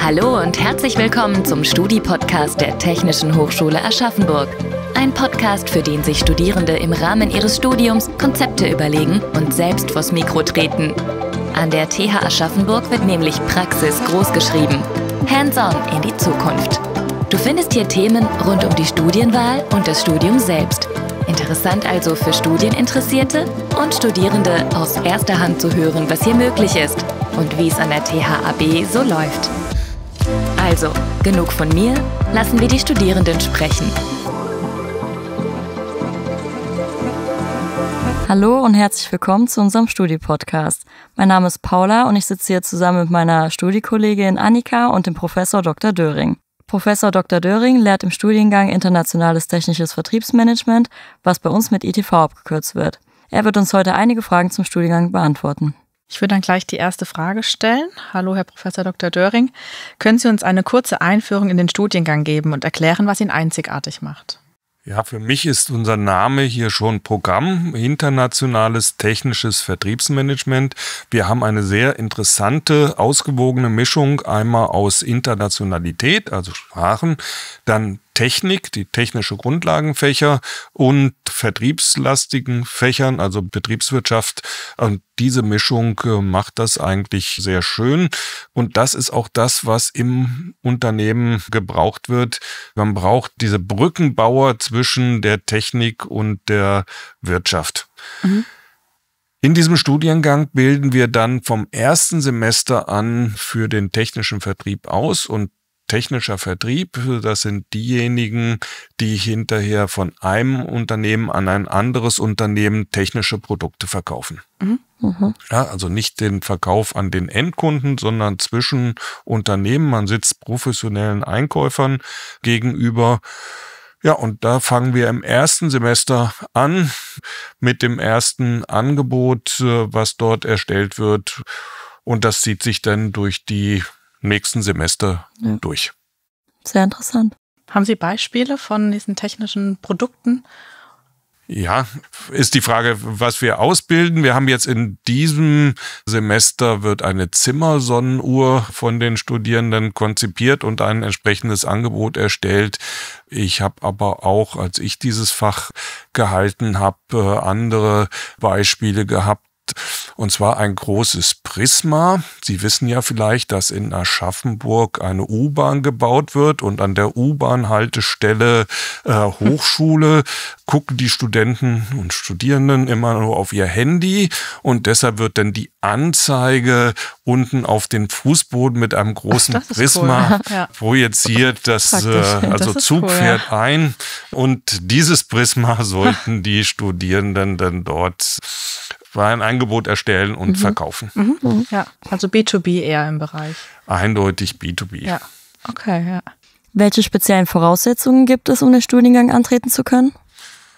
Hallo und herzlich willkommen zum Studi-Podcast der Technischen Hochschule Aschaffenburg. Ein Podcast, für den sich Studierende im Rahmen ihres Studiums Konzepte überlegen und selbst vors Mikro treten. An der TH Aschaffenburg wird nämlich Praxis großgeschrieben. Hands-on in die Zukunft. Du findest hier Themen rund um die Studienwahl und das Studium selbst. Interessant also für Studieninteressierte und Studierende aus erster Hand zu hören, was hier möglich ist und wie es an der THAB so läuft. Also, genug von mir, lassen wir die Studierenden sprechen. Hallo und herzlich willkommen zu unserem Studi-Podcast. Mein Name ist Paula und ich sitze hier zusammen mit meiner Studiekollegin Annika und dem Professor Dr. Döring. Professor Dr. Döring lehrt im Studiengang Internationales Technisches Vertriebsmanagement, was bei uns mit ITV abgekürzt wird. Er wird uns heute einige Fragen zum Studiengang beantworten. Ich würde dann gleich die erste Frage stellen. Hallo, Herr Professor Dr. Döring. Können Sie uns eine kurze Einführung in den Studiengang geben und erklären, was ihn einzigartig macht? Ja, für mich ist unser Name hier schon Programm, internationales technisches Vertriebsmanagement. Wir haben eine sehr interessante, ausgewogene Mischung einmal aus Internationalität, also Sprachen, dann Technik, die technische Grundlagenfächer und vertriebslastigen Fächern, also Betriebswirtschaft. Und diese Mischung äh, macht das eigentlich sehr schön. Und das ist auch das, was im Unternehmen gebraucht wird. Man braucht diese Brückenbauer zwischen der Technik und der Wirtschaft. Mhm. In diesem Studiengang bilden wir dann vom ersten Semester an für den technischen Vertrieb aus und technischer Vertrieb, das sind diejenigen, die hinterher von einem Unternehmen an ein anderes Unternehmen technische Produkte verkaufen. Mhm. mhm. Ja, also nicht den Verkauf an den Endkunden, sondern zwischen Unternehmen. Man sitzt professionellen Einkäufern gegenüber. Ja, und da fangen wir im ersten Semester an mit dem ersten Angebot, äh, was dort erstellt wird. Und das zieht sich dann durch die nächsten Semester ja. durch. Sehr interessant. Haben Sie Beispiele von diesen technischen Produkten? Ja, ist die Frage, was wir ausbilden. Wir haben jetzt in diesem Semester wird eine Zimmersonnenuhr von den Studierenden konzipiert und ein entsprechendes Angebot erstellt. Ich habe aber auch, als ich dieses Fach gehalten habe, äh, andere Beispiele gehabt und zwar ein großes Prisma. Sie wissen ja vielleicht, dass in Aschaffenburg eine U-Bahn gebaut wird und an der U-Bahn-Haltestelle äh, Hochschule gucken die Studenten und Studierenden immer nur auf ihr Handy und deshalb wird dann die Anzeige unten auf den Fußboden mit einem großen Ach, Prisma cool. ja. projiziert, dass äh, also das Zug cool, fährt ja. ein und dieses Prisma sollten die Studierenden dann dort war ein Angebot erstellen und mhm. verkaufen. Mhm. Ja, also B2B eher im Bereich. Eindeutig B2B. Ja, okay, ja. Welche speziellen Voraussetzungen gibt es, um den Studiengang antreten zu können?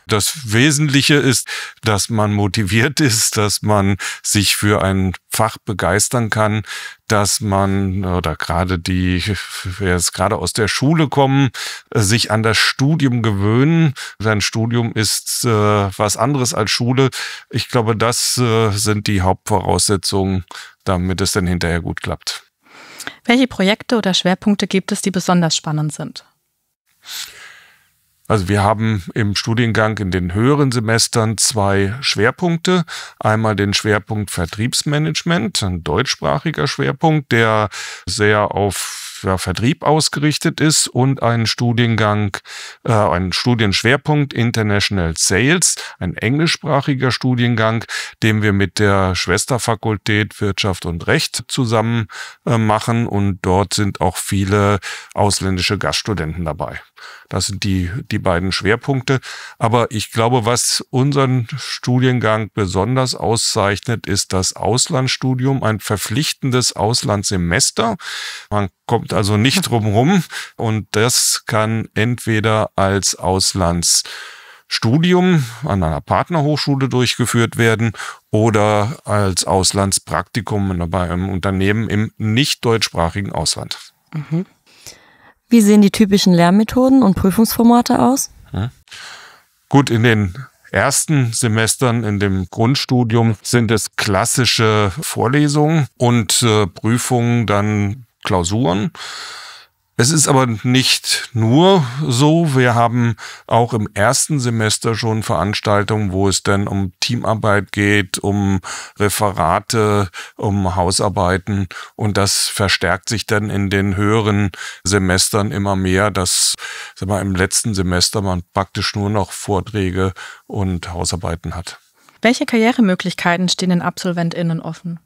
Das Wesentliche ist, dass man motiviert ist, dass man sich für ein Fach begeistern kann, dass man oder gerade die, wer jetzt gerade aus der Schule kommen, sich an das Studium gewöhnen. Sein Studium ist äh, was anderes als Schule. Ich glaube, das äh, sind die Hauptvoraussetzungen, damit es dann hinterher gut klappt. Welche Projekte oder Schwerpunkte gibt es, die besonders spannend sind? Also wir haben im Studiengang in den höheren Semestern zwei Schwerpunkte. Einmal den Schwerpunkt Vertriebsmanagement, ein deutschsprachiger Schwerpunkt, der sehr auf ja, Vertrieb ausgerichtet ist und einen Studiengang, äh, einen Studienschwerpunkt International Sales, ein englischsprachiger Studiengang, den wir mit der Schwesterfakultät Wirtschaft und Recht zusammen äh, machen und dort sind auch viele ausländische Gaststudenten dabei. Das sind die, die beiden Schwerpunkte. Aber ich glaube, was unseren Studiengang besonders auszeichnet, ist das Auslandsstudium, ein verpflichtendes Auslandssemester. Man kommt kommt also nicht drumherum und das kann entweder als Auslandsstudium an einer Partnerhochschule durchgeführt werden oder als Auslandspraktikum bei einem Unternehmen im nicht deutschsprachigen Ausland. Mhm. Wie sehen die typischen Lernmethoden und Prüfungsformate aus? Hm? Gut, in den ersten Semestern in dem Grundstudium sind es klassische Vorlesungen und äh, Prüfungen dann Klausuren. Es ist aber nicht nur so. Wir haben auch im ersten Semester schon Veranstaltungen, wo es dann um Teamarbeit geht, um Referate, um Hausarbeiten. Und das verstärkt sich dann in den höheren Semestern immer mehr, dass sag mal, im letzten Semester man praktisch nur noch Vorträge und Hausarbeiten hat. Welche Karrieremöglichkeiten stehen den AbsolventInnen offen?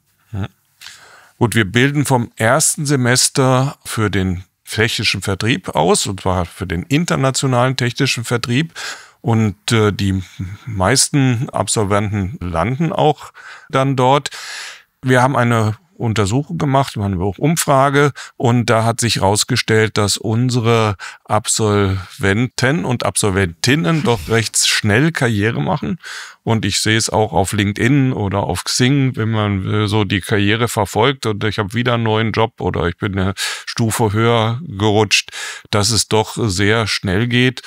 Gut, wir bilden vom ersten Semester für den technischen Vertrieb aus, und zwar für den internationalen technischen Vertrieb. Und äh, die meisten Absolventen landen auch dann dort. Wir haben eine Untersuchung gemacht, wir haben auch Umfrage und da hat sich herausgestellt, dass unsere Absolventen und Absolventinnen doch recht schnell Karriere machen und ich sehe es auch auf LinkedIn oder auf Xing, wenn man äh, so die Karriere verfolgt und ich habe wieder einen neuen Job oder ich bin eine Stufe höher gerutscht, dass es doch sehr schnell geht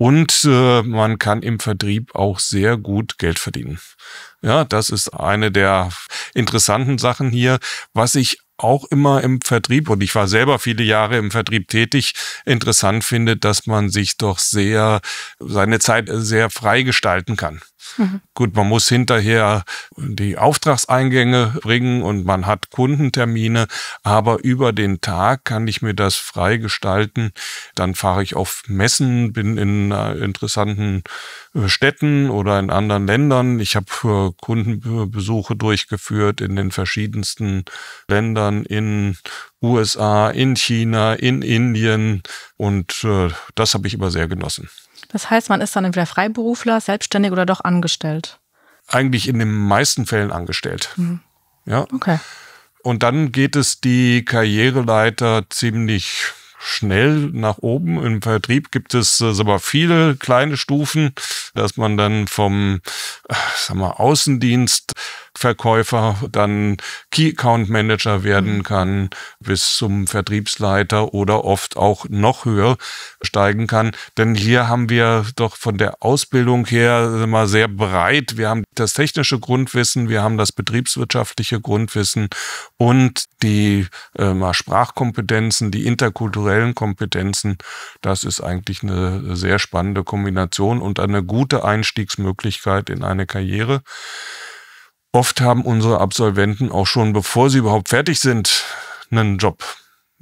und äh, man kann im Vertrieb auch sehr gut Geld verdienen. Ja, das ist eine der interessanten Sachen hier. Was ich auch immer im Vertrieb und ich war selber viele Jahre im Vertrieb tätig, interessant finde, dass man sich doch sehr seine Zeit sehr frei gestalten kann. Mhm. Gut, man muss hinterher die Auftragseingänge bringen und man hat Kundentermine, aber über den Tag kann ich mir das frei gestalten. Dann fahre ich auf Messen, bin in äh, interessanten äh, Städten oder in anderen Ländern. Ich habe äh, Kundenbesuche durchgeführt in den verschiedensten Ländern. Ländern, in USA, in China, in Indien. Und äh, das habe ich immer sehr genossen. Das heißt, man ist dann entweder Freiberufler, selbstständig oder doch angestellt? Eigentlich in den meisten Fällen angestellt. Mhm. Ja. Okay. Und dann geht es die Karriereleiter ziemlich schnell nach oben. Im Vertrieb gibt es sag äh, viele kleine Stufen, dass man dann vom äh, sag mal, Außendienst Verkäufer dann Key Account Manager werden mhm. kann, bis zum Vertriebsleiter oder oft auch noch höher steigen kann. Denn hier haben wir doch von der Ausbildung her immer sehr breit. Wir haben das technische Grundwissen, wir haben das betriebswirtschaftliche Grundwissen und die äh, Sprachkompetenzen, die interkulturellen Kompetenzen. Das ist eigentlich eine sehr spannende Kombination und eine gute Einstiegsmöglichkeit in eine Karriere. Oft haben unsere Absolventen auch schon, bevor sie überhaupt fertig sind, einen Job.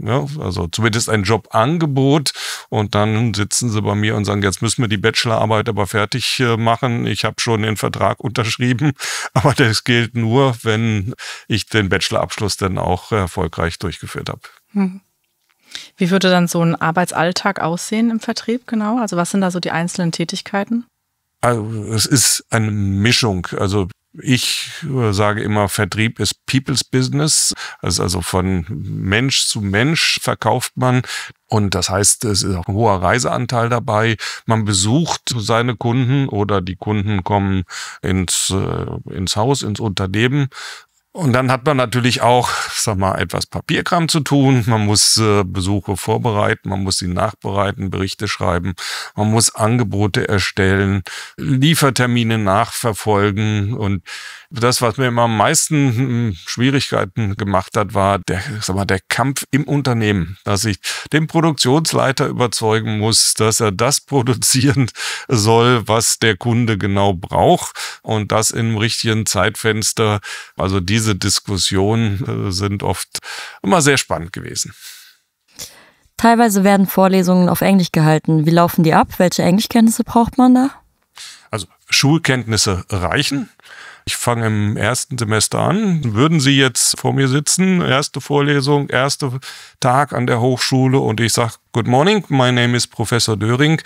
Ja, also zumindest ein Jobangebot und dann sitzen sie bei mir und sagen, jetzt müssen wir die Bachelorarbeit aber fertig äh, machen. Ich habe schon den Vertrag unterschrieben, aber das gilt nur, wenn ich den Bachelorabschluss dann auch erfolgreich durchgeführt habe. Hm. Wie würde dann so ein Arbeitsalltag aussehen im Vertrieb genau? Also was sind da so die einzelnen Tätigkeiten? Also es ist eine Mischung. Also ich äh, sage immer, Vertrieb ist People's Business. Also von Mensch zu Mensch verkauft man. Und das heißt, es ist auch ein hoher Reiseanteil dabei. Man besucht seine Kunden oder die Kunden kommen ins, äh, ins Haus, ins Unternehmen und dann hat man natürlich auch, sag mal, etwas Papierkram zu tun. Man muss äh, Besuche vorbereiten, man muss sie nachbereiten, Berichte schreiben, man muss Angebote erstellen, Liefertermine nachverfolgen. Und das, was mir immer am meisten hm, Schwierigkeiten gemacht hat, war der, sag mal, der Kampf im Unternehmen, dass ich den Produktionsleiter überzeugen muss, dass er das produzieren soll, was der Kunde genau braucht und das im richtigen Zeitfenster. Also diese Diskussionen äh, sind oft immer sehr spannend gewesen. Teilweise werden Vorlesungen auf Englisch gehalten. Wie laufen die ab? Welche Englischkenntnisse braucht man da? Also Schulkenntnisse reichen ich fange im ersten Semester an. Würden Sie jetzt vor mir sitzen, erste Vorlesung, erster Tag an der Hochschule und ich sage, Good morning, my name is Professor Döring.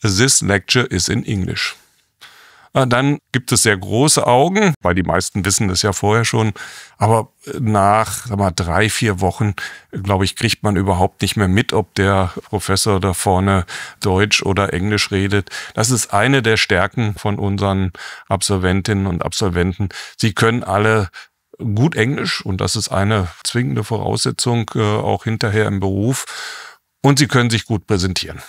This lecture is in English. Ah, dann gibt es sehr große Augen, weil die meisten wissen das ja vorher schon. Aber nach sag mal, drei, vier Wochen, glaube ich, kriegt man überhaupt nicht mehr mit, ob der Professor da vorne Deutsch oder Englisch redet. Das ist eine der Stärken von unseren Absolventinnen und Absolventen. Sie können alle gut Englisch und das ist eine zwingende Voraussetzung äh, auch hinterher im Beruf. Und sie können sich gut präsentieren.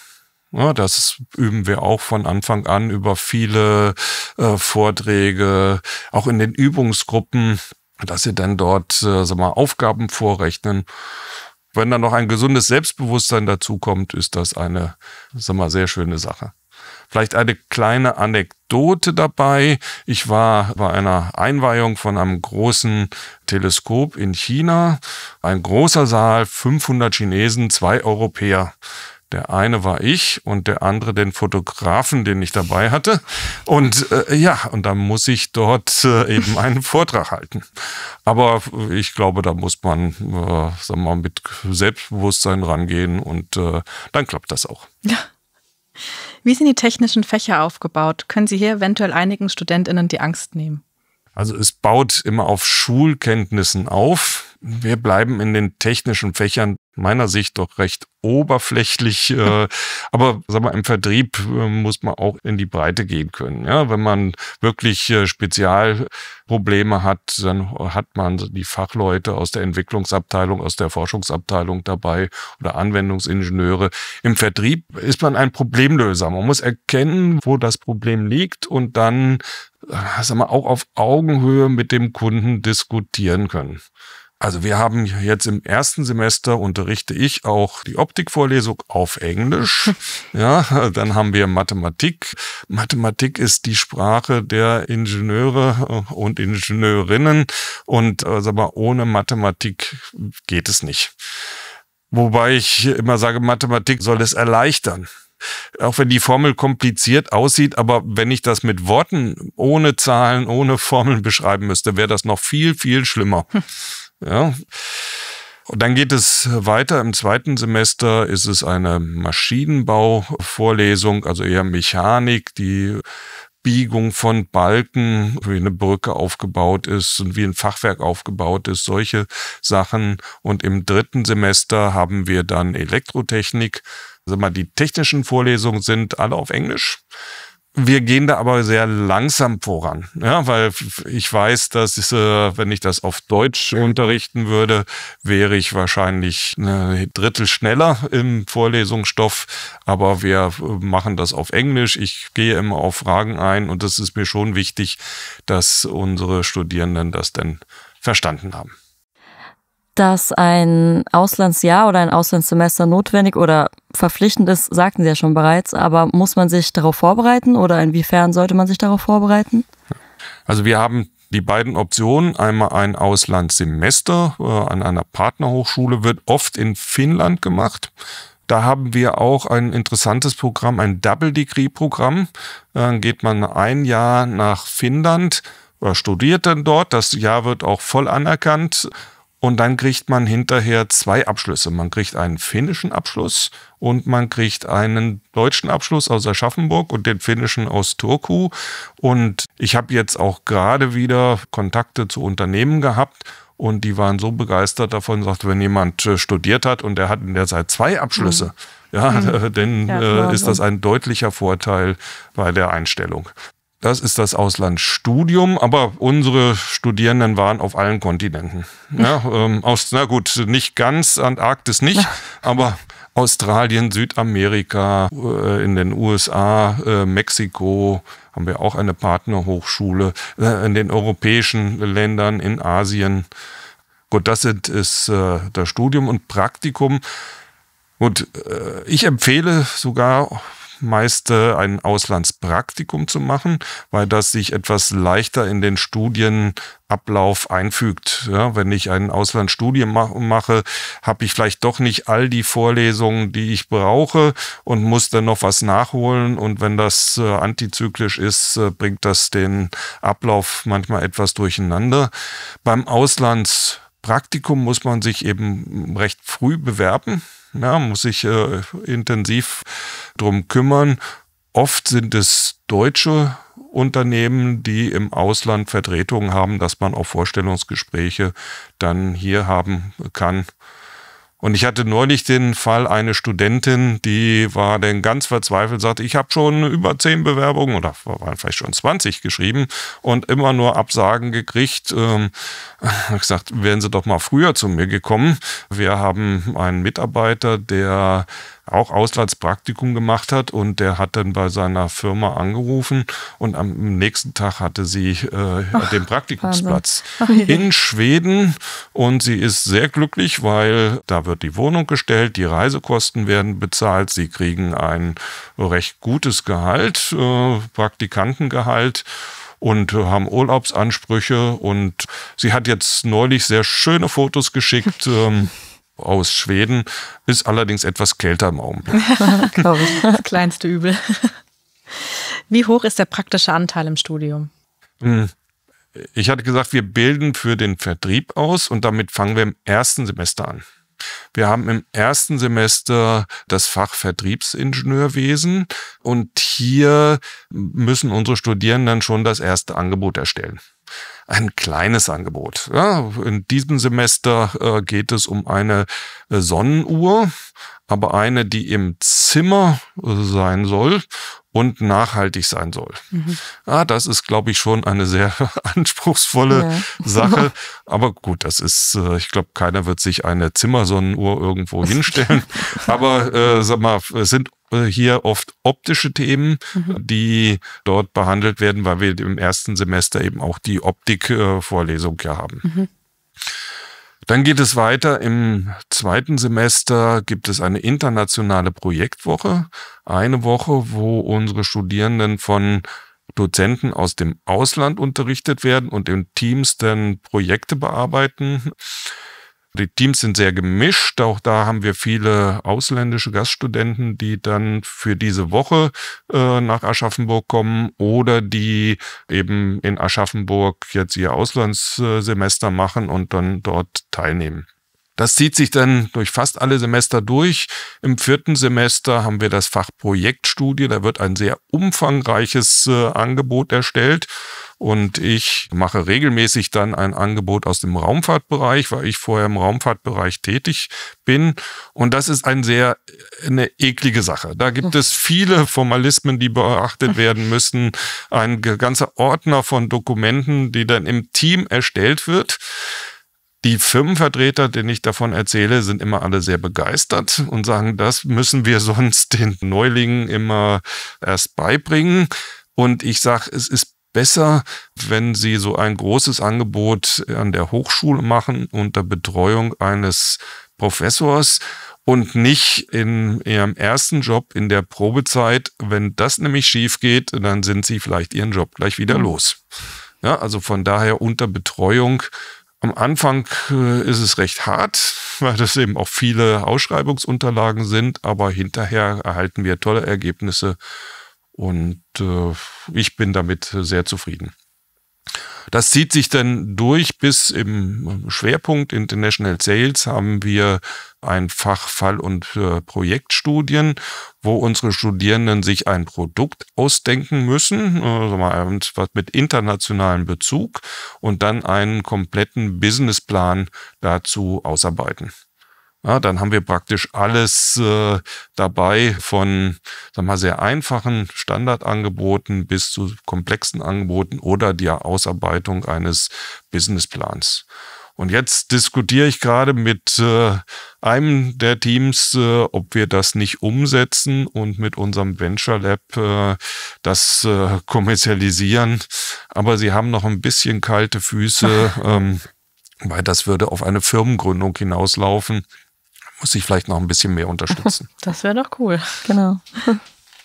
Ja, das üben wir auch von Anfang an über viele äh, Vorträge, auch in den Übungsgruppen, dass sie dann dort äh, sag mal, Aufgaben vorrechnen. Wenn dann noch ein gesundes Selbstbewusstsein dazukommt, ist das eine sag mal, sehr schöne Sache. Vielleicht eine kleine Anekdote dabei. Ich war bei einer Einweihung von einem großen Teleskop in China. Ein großer Saal, 500 Chinesen, zwei Europäer. Der eine war ich und der andere den Fotografen, den ich dabei hatte. Und äh, ja, und dann muss ich dort äh, eben einen Vortrag halten. Aber ich glaube, da muss man, äh, sagen mal, mit Selbstbewusstsein rangehen und äh, dann klappt das auch. Ja. Wie sind die technischen Fächer aufgebaut? Können Sie hier eventuell einigen StudentInnen die Angst nehmen? Also es baut immer auf Schulkenntnissen auf. Wir bleiben in den technischen Fächern meiner Sicht doch recht oberflächlich. Äh, aber sag mal, im Vertrieb äh, muss man auch in die Breite gehen können. Ja? Wenn man wirklich äh, Spezialprobleme hat, dann hat man die Fachleute aus der Entwicklungsabteilung, aus der Forschungsabteilung dabei oder Anwendungsingenieure. Im Vertrieb ist man ein Problemlöser. Man muss erkennen, wo das Problem liegt und dann äh, sag mal, auch auf Augenhöhe mit dem Kunden diskutieren können. Also wir haben jetzt im ersten Semester unterrichte ich auch die Optikvorlesung auf Englisch. Ja, dann haben wir Mathematik. Mathematik ist die Sprache der Ingenieure äh, und Ingenieurinnen und äh, sag mal, ohne Mathematik geht es nicht. Wobei ich immer sage, Mathematik soll es erleichtern auch wenn die Formel kompliziert aussieht, aber wenn ich das mit Worten ohne Zahlen, ohne Formeln beschreiben müsste, wäre das noch viel, viel schlimmer. Ja. Und dann geht es weiter. Im zweiten Semester ist es eine Maschinenbauvorlesung, also eher Mechanik, die Biegung von Balken, wie eine Brücke aufgebaut ist und wie ein Fachwerk aufgebaut ist, solche Sachen. Und im dritten Semester haben wir dann Elektrotechnik. Also mal, die technischen Vorlesungen sind alle auf Englisch. Wir gehen da aber sehr langsam voran, ja, weil ich weiß, dass ich, äh, wenn ich das auf Deutsch unterrichten würde, wäre ich wahrscheinlich ein ne, Drittel schneller im Vorlesungsstoff. Aber wir äh, machen das auf Englisch. Ich gehe immer auf Fragen ein und das ist mir schon wichtig, dass unsere Studierenden das denn verstanden haben dass ein Auslandsjahr oder ein Auslandssemester notwendig oder verpflichtend ist, sagten Sie ja schon bereits, aber muss man sich darauf vorbereiten oder inwiefern sollte man sich darauf vorbereiten? Also wir haben die beiden Optionen, einmal ein Auslandssemester äh, an einer Partnerhochschule, wird oft in Finnland gemacht. Da haben wir auch ein interessantes Programm, ein Double-Degree-Programm. Dann äh, geht man ein Jahr nach Finnland, äh, studiert dann dort. Das Jahr wird auch voll anerkannt und dann kriegt man hinterher zwei Abschlüsse. Man kriegt einen finnischen Abschluss und man kriegt einen deutschen Abschluss aus Aschaffenburg und den finnischen aus Turku. Und ich habe jetzt auch gerade wieder Kontakte zu Unternehmen gehabt und die waren so begeistert davon, sagt, wenn jemand äh, studiert hat und er hat in der Zeit zwei Abschlüsse, mhm. ja, mhm. dann ja, äh, genau ist das ein deutlicher Vorteil bei der Einstellung. Das ist das Auslandsstudium, aber unsere Studierenden waren auf allen Kontinenten. Ja, ähm, aus, na gut, nicht ganz, Antarktis nicht, aber Australien, Südamerika, äh, in den USA, äh, Mexiko haben wir auch eine Partnerhochschule, äh, in den europäischen Ländern, in Asien. Gut, das sind, ist äh, das Studium und Praktikum. Und äh, ich empfehle sogar Lehrmeister ein Auslandspraktikum zu machen, weil das sich etwas leichter in den Studienablauf einfügt. Ja, wenn ich ein Auslandsstudium mache, habe ich vielleicht doch nicht all die Vorlesungen, die ich brauche und muss dann noch was nachholen. Und wenn das äh, antizyklisch ist, äh, bringt das den Ablauf manchmal etwas durcheinander. Beim Auslandspraktikum muss man sich eben recht früh bewerben. Ja, muss sich äh, intensiv drum kümmern. Oft sind es deutsche Unternehmen, die im Ausland Vertretungen haben, dass man auch Vorstellungsgespräche dann hier haben kann. Und ich hatte neulich den Fall, eine Studentin, die war dann ganz verzweifelt, sagte, ich habe schon über zehn Bewerbungen oder waren vielleicht schon 20 geschrieben und immer nur Absagen gekriegt. Ich ähm, habe gesagt, wären Sie doch mal früher zu mir gekommen. Wir haben einen Mitarbeiter, der auch Auslandspraktikum gemacht hat und der hat dann bei seiner Firma angerufen und am nächsten Tag hatte sie äh, Ach, den Praktikumsplatz Wahnsinn. in Schweden und sie ist sehr glücklich, weil da wird die Wohnung gestellt, die Reisekosten werden bezahlt, sie kriegen ein recht gutes Gehalt, äh, Praktikantengehalt und haben Urlaubsansprüche und sie hat jetzt neulich sehr schöne Fotos geschickt. ähm, aus Schweden, ist allerdings etwas kälter im Augenblick. Glaube ich. Das kleinste Übel. Wie hoch ist der praktische Anteil im Studium? Hm, ich hatte gesagt, wir bilden für den Vertrieb aus und damit fangen wir im ersten Semester an. Wir haben im ersten Semester das Fach Vertriebsingenieurwesen und hier müssen unsere Studierenden schon das erste Angebot erstellen ein kleines Angebot. Ja, in diesem Semester äh, geht es um eine äh, Sonnenuhr, aber eine, die im Zimmer äh, sein soll und nachhaltig sein soll. Mhm. Ah, das ist, glaube ich, schon eine sehr anspruchsvolle ja. Sache. Aber gut, das ist, äh, ich glaube, keiner wird sich eine Zimmersonnenuhr irgendwo hinstellen. Aber äh, sag mal, es sind äh, hier oft optische Themen, mhm. die dort behandelt werden, weil wir im ersten Semester eben auch die Optik-Vorlesung äh, ja haben. Mhm. Dann geht es weiter. Im zweiten Semester gibt es eine internationale Projektwoche. Eine Woche, wo unsere Studierenden von Dozenten aus dem Ausland unterrichtet werden und in Teams dann Projekte bearbeiten. Die Teams sind sehr gemischt. Auch da haben wir viele ausländische Gaststudenten, die dann für diese Woche äh, nach Aschaffenburg kommen oder die eben in Aschaffenburg jetzt ihr Auslandssemester machen und dann dort teilnehmen. Das zieht sich dann durch fast alle Semester durch. Im vierten Semester haben wir das Fach Projektstudie. Da wird ein sehr umfangreiches äh, Angebot erstellt. Und ich mache regelmäßig dann ein Angebot aus dem Raumfahrtbereich, weil ich vorher im Raumfahrtbereich tätig bin. Und das ist ein sehr, eine eklige Sache. Da gibt hm. es viele Formalismen, die beachtet werden müssen. Ein ganzer Ordner von Dokumenten, die dann im Team erstellt wird. Die Firmenvertreter, denen ich davon erzähle, sind immer alle sehr begeistert und sagen, das müssen wir sonst den Neulingen immer erst beibringen. Und ich sage, es ist besser, wenn Sie so ein großes Angebot an der Hochschule machen unter Betreuung eines Professors und nicht in ihrem ersten Job in der Probezeit. Wenn das nämlich schief geht, dann sind sie vielleicht ihren Job gleich wieder mhm. los. Ja, also von daher unter Betreuung am Anfang äh, ist es recht hart, weil das eben auch viele Ausschreibungsunterlagen sind, aber hinterher erhalten wir tolle Ergebnisse und äh, ich bin damit sehr zufrieden. Das zieht sich dann durch bis im Schwerpunkt International Sales haben wir ein Fach Fall- und äh, Projektstudien, wo unsere Studierenden sich ein Produkt ausdenken müssen, also mal was mit internationalem Bezug und dann einen kompletten Businessplan dazu ausarbeiten. Ja, dann haben wir praktisch alles äh, dabei von sag mal, sehr einfachen Standardangeboten bis zu komplexen Angeboten oder der Ausarbeitung eines Businessplans. Und jetzt diskutiere ich gerade mit äh, einem der Teams, äh, ob wir das nicht umsetzen und mit unserem Venture Lab äh, das äh, kommerzialisieren. Aber sie haben noch ein bisschen kalte Füße, ähm, weil das würde auf eine Firmengründung hinauslaufen. Muss ich vielleicht noch ein bisschen mehr unterstützen. Das wäre doch cool. Genau.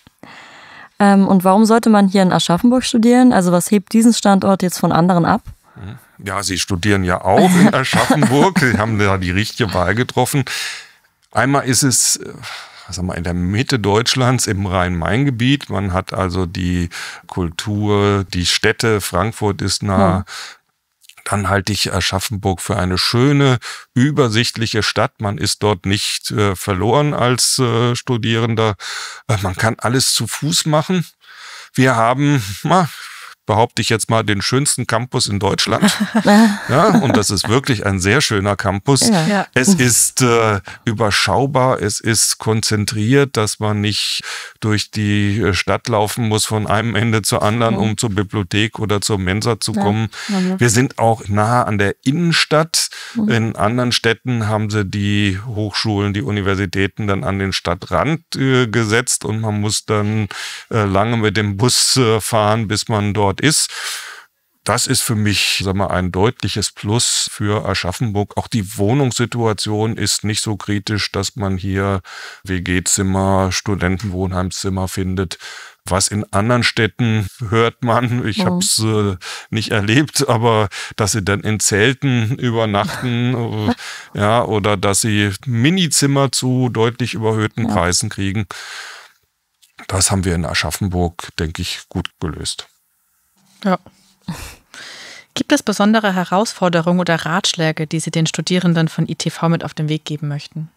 ähm, und warum sollte man hier in Aschaffenburg studieren? Also was hebt diesen Standort jetzt von anderen ab? Hm. Ja, Sie studieren ja auch in Aschaffenburg. Sie haben da die richtige Wahl getroffen. Einmal ist es äh, sag mal, in der Mitte Deutschlands im Rhein-Main-Gebiet. Man hat also die Kultur, die Städte, Frankfurt ist nah. Hm. Dann halte ich Aschaffenburg für eine schöne, übersichtliche Stadt. Man ist dort nicht äh, verloren als äh, Studierender. Äh, man kann alles zu Fuß machen. Wir haben, na, behaupte ich jetzt mal, den schönsten Campus in Deutschland. ja, und das ist wirklich ein sehr schöner Campus. Ja. Ja. Es ist äh, überschaubar, es ist konzentriert, dass man nicht durch die äh, Stadt laufen muss von einem Ende zu anderen, mhm. um zur Bibliothek oder zur Mensa zu kommen. Wir sind auch nahe an der Innenstadt. Mhm. In anderen Städten haben sie die Hochschulen, die Universitäten dann an den Stadtrand äh, gesetzt und man muss dann äh, lange mit dem Bus äh, fahren, bis man dort dort ist. Das ist für mich sag mal, ein deutliches Plus für Aschaffenburg. Auch die Wohnungssituation ist nicht so kritisch, dass man hier WG-Zimmer, Studentenwohnheimzimmer findet. Was in anderen Städten hört man, ich oh. Mhm. habe es äh, nicht erlebt, aber dass sie dann in Zelten übernachten ja, oder dass sie Minizimmer zu deutlich überhöhten ja. Preisen kriegen, das haben wir in Aschaffenburg, denke ich, gut gelöst. Ja. Gibt es besondere Herausforderungen oder Ratschläge, die Sie den Studierenden von ITV mit auf den Weg geben möchten?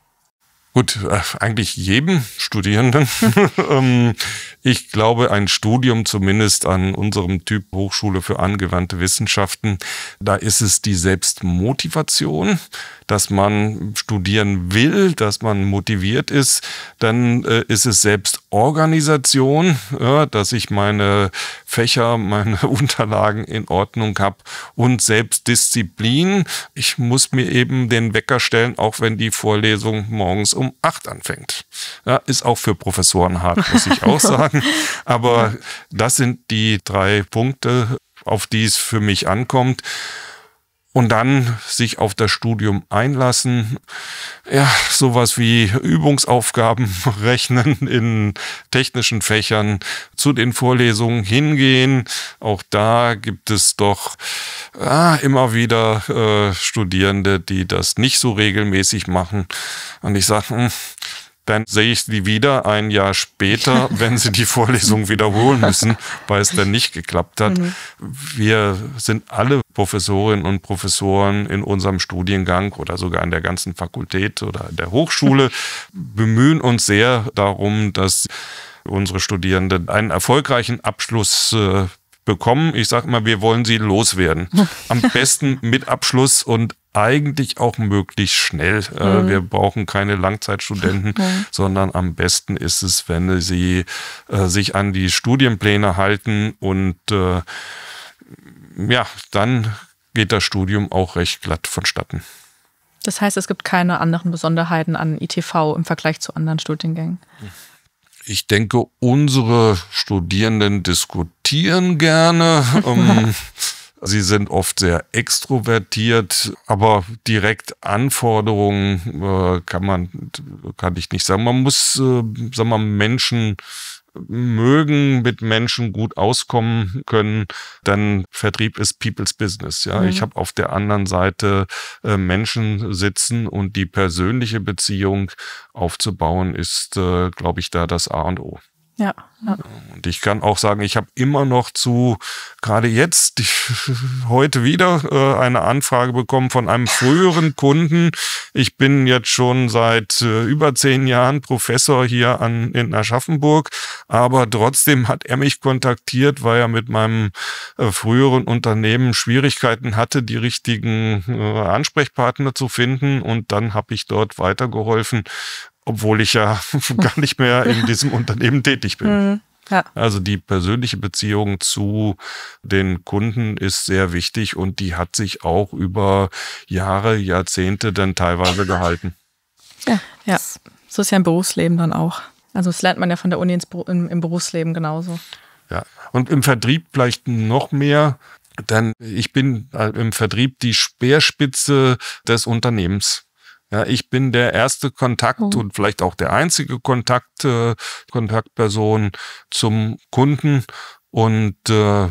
Gut, äh, eigentlich jedem Studierenden. Ähm, ich glaube, ein Studium zumindest an unserem Typ Hochschule für angewandte Wissenschaften, da ist es die Selbstmotivation, dass man studieren will, dass man motiviert ist. Dann äh, ist es Selbstorganisation, dass ich meine Fächer, meine Unterlagen in Ordnung habe und Selbstdisziplin. Ich muss mir eben den Wecker stellen, auch wenn die Vorlesung morgens um um acht anfängt. Ja, ist auch für Professoren hart, muss ich auch sagen. Aber das sind die drei Punkte, auf die es für mich ankommt und dann sich auf das Studium einlassen. Ja, sowas wie Übungsaufgaben rechnen in technischen Fächern, zu den Vorlesungen hingehen. Auch da gibt es doch ah, immer wieder äh, Studierende, die das nicht so regelmäßig machen. Und ich sage, hm, dann sehe ich die wieder ein Jahr später, wenn sie die Vorlesung wiederholen müssen, weil es dann nicht geklappt hat. Mhm. Wir sind alle Professorinnen und Professoren in unserem Studiengang oder sogar in der ganzen Fakultät oder der Hochschule bemühen uns sehr darum, dass unsere Studierenden einen erfolgreichen Abschluss äh, bekommen. Ich sage mal, wir wollen sie loswerden. Am besten mit Abschluss und eigentlich auch möglichst schnell. Äh, mhm. Wir brauchen keine Langzeitstudenten, mhm. sondern am besten ist es, wenn sie äh, sich an die Studienpläne halten und äh, ja, dann geht das Studium auch recht glatt vonstatten. Das heißt, es gibt keine anderen Besonderheiten an ITV im Vergleich zu anderen Studiengängen. ich denke, unsere Studierenden diskutieren gerne. ähm, Sie sind oft sehr extrovertiert, aber direkt Anforderungen äh, kann man, kann ich nicht sagen. Man muss, äh, sagen wir, Menschen mögen, mit Menschen gut auskommen können, dann Vertrieb ist People's Business. Ja, mhm. ich habe auf der anderen Seite äh, Menschen sitzen und die persönliche Beziehung aufzubauen ist, äh, glaube ich, da das A und O. Ja, ja. Und ich kann auch sagen, ich habe immer noch zu, gerade jetzt, heute wieder äh, eine Anfrage bekommen von einem früheren Kunden. Ich bin jetzt schon seit äh, über zehn Jahren Professor hier an, in Aschaffenburg, aber trotzdem hat er mich kontaktiert, weil er mit meinem äh, früheren Unternehmen Schwierigkeiten hatte, die richtigen äh, Ansprechpartner zu finden. Und dann habe ich dort weitergeholfen, obwohl ich ja gar nicht mehr in diesem Unternehmen tätig bin. Mhm. Ja. Also die persönliche Beziehung zu den Kunden ist sehr wichtig und die hat sich auch über Jahre, Jahrzehnte dann teilweise gehalten. Ja, ja. so ist ja im Berufsleben dann auch. Also das lernt man ja von der Uni ins, im, im Berufsleben genauso. Ja, und im Vertrieb vielleicht noch mehr, denn ich bin äh, im Vertrieb die Speerspitze des Unternehmens. Ja, ich bin der erste Kontakt oh. und vielleicht auch der einzige Kontakt, äh, Kontaktperson zum Kunden. Und äh,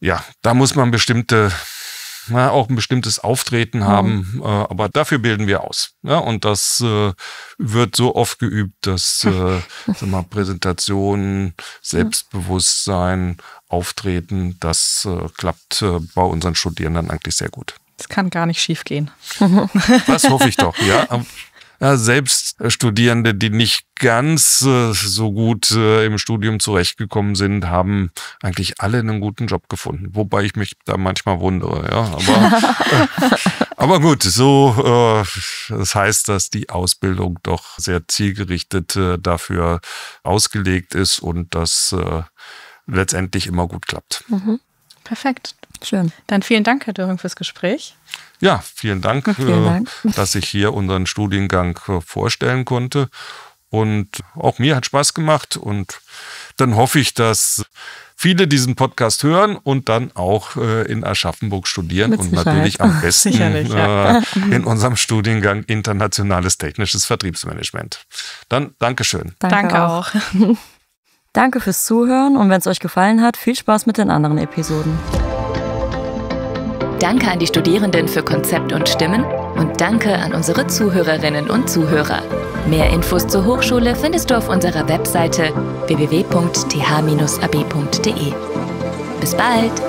ja, da muss man bestimmte, na, auch ein bestimmtes Auftreten oh. haben. Äh, aber dafür bilden wir aus. Ja, und das äh, wird so oft geübt, dass äh, sag mal, Präsentation, Selbstbewusstsein, Auftreten, das äh, klappt äh, bei unseren Studierenden eigentlich sehr gut. Das kann gar nicht schief gehen. Das hoffe ich doch, ja. Ja, ähm, äh, selbst Studierende, die nicht ganz äh, so gut äh, im Studium zurechtgekommen sind, haben eigentlich alle einen guten Job gefunden. Wobei ich mich da manchmal wundere. Ja, aber, aber gut, so das heißt, dass die Ausbildung doch sehr zielgerichtet dafür ausgelegt ist und das letztendlich immer gut klappt. Mhm. Perfekt. Schön. Dann vielen Dank, Herr Döring, fürs Gespräch. Ja, vielen Dank, vielen äh, Dank. dass ich hier unseren Studiengang äh, vorstellen konnte. Und auch mir hat Spaß gemacht. Und dann hoffe ich, dass viele diesen Podcast hören und dann auch äh, in Aschaffenburg studieren Mit und Sicherheit. natürlich am besten ja. in unserem Studiengang internationales technisches Vertriebsmanagement. Dann Dankeschön. Danke, Danke auch. Danke fürs Zuhören und wenn es euch gefallen hat, viel Spaß mit den anderen Episoden. Danke an die Studierenden für Konzept und Stimmen und danke an unsere Zuhörerinnen und Zuhörer. Mehr Infos zur Hochschule findest du auf unserer Webseite www.th-ab.de. Bis bald!